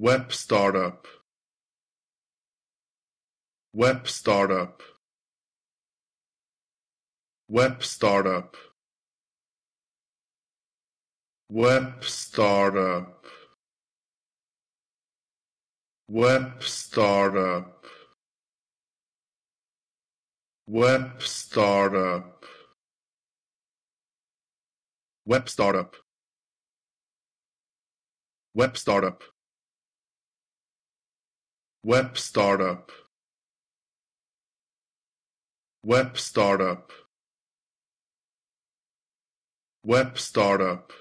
Web startup Web startup Web startup Web startup Web startup Web startup Web startup Web startup Web startup Web startup Web startup